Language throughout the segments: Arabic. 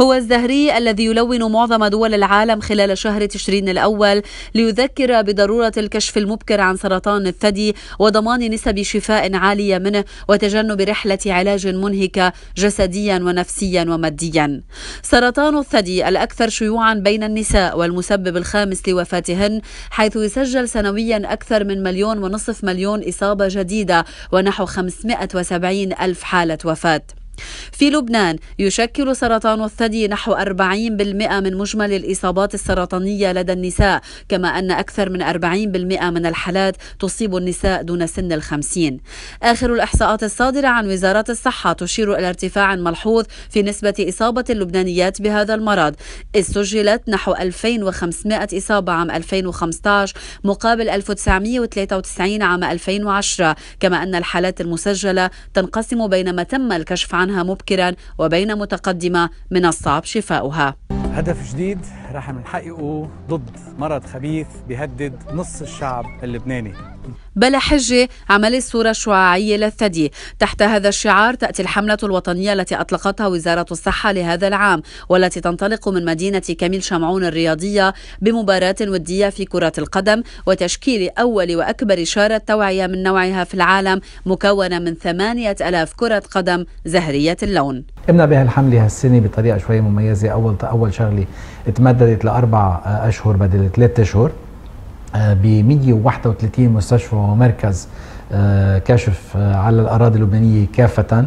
هو الزهري الذي يلون معظم دول العالم خلال شهر تشرين الأول ليذكر بضرورة الكشف المبكر عن سرطان الثدي وضمان نسب شفاء عالية منه وتجنب رحلة علاج منهكة جسديا ونفسيا وماديا سرطان الثدي الأكثر شيوعا بين النساء والمسبب الخامس لوفاتهن حيث يسجل سنويا أكثر من مليون ونصف مليون إصابة جديدة ونحو 570 ألف حالة وفاة في لبنان يشكل سرطان الثدي نحو 40% من مجمل الإصابات السرطانية لدى النساء كما أن أكثر من 40% من الحالات تصيب النساء دون سن الخمسين آخر الإحصاءات الصادرة عن وزارة الصحة تشير إلى ارتفاع ملحوظ في نسبة إصابة اللبنانيات بهذا المرض إذ سجلت نحو 2500 إصابة عام 2015 مقابل 1993 عام 2010 كما أن الحالات المسجلة تنقسم بينما تم الكشف عن عنها مبكرا وبين متقدمة من الصعب شفاؤها هدف جديد راح نحققه ضد مرض خبيث بيهدد نص الشعب اللبناني بلا حجة عمل الصورة الشعاعية للثدي تحت هذا الشعار تأتي الحملة الوطنية التي أطلقتها وزارة الصحة لهذا العام والتي تنطلق من مدينة كميل شمعون الرياضية بمباراة ودية في كرة القدم وتشكيل أول وأكبر شارة توعية من نوعها في العالم مكونة من ثمانية ألاف كرة قدم زهرية اللون قمنا بهالحملة هالسنة بطريقة شوي مميزة أول أول شغلة تمددت لأربع آه، أشهر بدل ثلاثة أشهر آه، ب 131 مستشفى ومركز آه، كشف على الأراضي اللبنانية كافة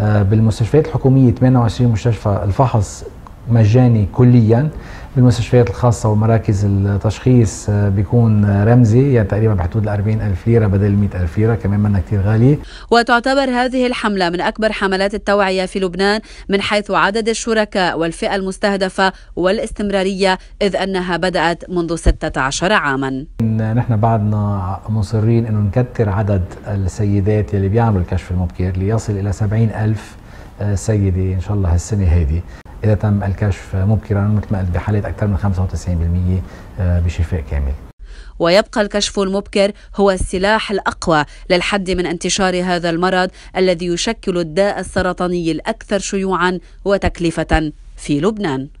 بالمستشفيات الحكومية 28 مستشفى الفحص مجاني كليا بالمستشفيات الخاصة ومراكز التشخيص آه، بيكون آه، رمزي يعني تقريبا بحدود ال ألف ليرة بدل 100 ألف ليرة كمان منا كثير غالي وتعتبر هذه الحملة من أكبر حملات التوعية في لبنان من حيث عدد الشركاء والفئة المستهدفة والاستمرارية إذ أنها بدأت منذ 16 عاما نحن بعدنا مصرين أنه نكثر عدد السيدات اللي بيعملوا الكشف المبكر ليصل إلى 70 ألف آه، سيدة إن شاء الله هالسنة هذه إذا تم الكشف مبكرا مثل ما قلت بحالات أكثر من 95% آه، بشفاء كامل ويبقى الكشف المبكر هو السلاح الاقوى للحد من انتشار هذا المرض الذي يشكل الداء السرطاني الاكثر شيوعا وتكلفه في لبنان